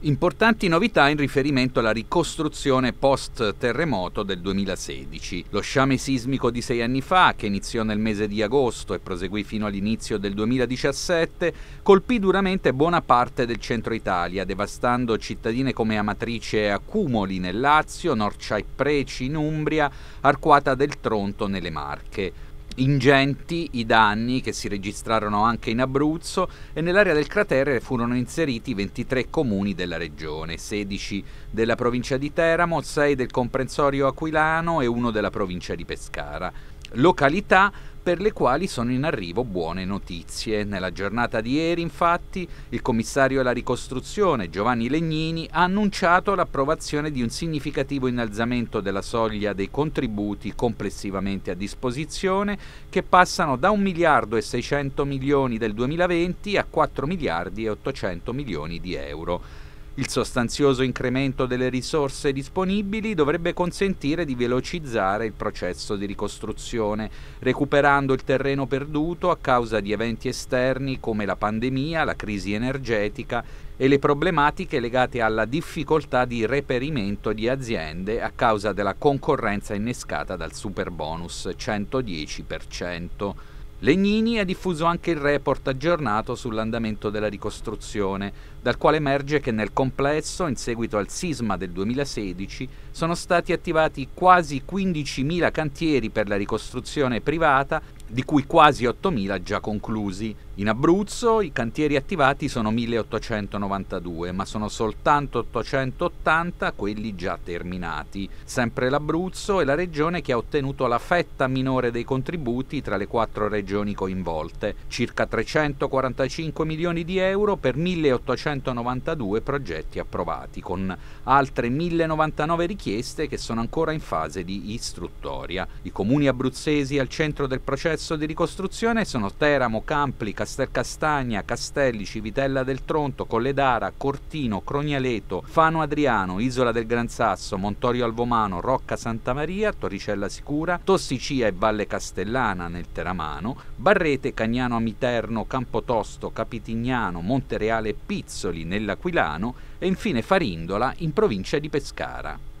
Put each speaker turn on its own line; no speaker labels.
Importanti novità in riferimento alla ricostruzione post-terremoto del 2016. Lo sciame sismico di sei anni fa, che iniziò nel mese di agosto e proseguì fino all'inizio del 2017, colpì duramente buona parte del centro Italia, devastando cittadine come Amatrice e Accumoli nel Lazio, Norcia e Preci in Umbria, Arquata del Tronto nelle Marche ingenti i danni che si registrarono anche in Abruzzo e nell'area del cratere furono inseriti 23 comuni della regione, 16 della provincia di Teramo, 6 del comprensorio aquilano e 1 della provincia di Pescara. Località per le quali sono in arrivo buone notizie. Nella giornata di ieri, infatti, il commissario alla ricostruzione Giovanni Legnini ha annunciato l'approvazione di un significativo innalzamento della soglia dei contributi complessivamente a disposizione, che passano da 1 miliardo e 600 milioni del 2020 a 4 miliardi e 800 milioni di euro. Il sostanzioso incremento delle risorse disponibili dovrebbe consentire di velocizzare il processo di ricostruzione, recuperando il terreno perduto a causa di eventi esterni come la pandemia, la crisi energetica e le problematiche legate alla difficoltà di reperimento di aziende a causa della concorrenza innescata dal superbonus 110%. Legnini ha diffuso anche il report aggiornato sull'andamento della ricostruzione, dal quale emerge che nel complesso, in seguito al sisma del 2016, sono stati attivati quasi 15.000 cantieri per la ricostruzione privata di cui quasi 8.000 già conclusi. In Abruzzo i cantieri attivati sono 1.892, ma sono soltanto 880 quelli già terminati. Sempre l'Abruzzo è la regione che ha ottenuto la fetta minore dei contributi tra le quattro regioni coinvolte, circa 345 milioni di euro per 1.892 progetti approvati, con altre 1.099 richieste che sono ancora in fase di istruttoria. I comuni abruzzesi al centro del processo processo di ricostruzione sono Teramo, Campli, Castelcastagna, Castelli, Civitella del Tronto, Colledara, Cortino, Crognaleto, Fano Adriano, Isola del Gran Sasso, Montorio Alvomano, Rocca Santa Maria, Torricella Sicura, Tossicia e Valle Castellana nel Teramano, Barrete, Cagnano Amiterno, Campotosto, Capitignano, Montereale e Pizzoli nell'Aquilano e infine Farindola in provincia di Pescara.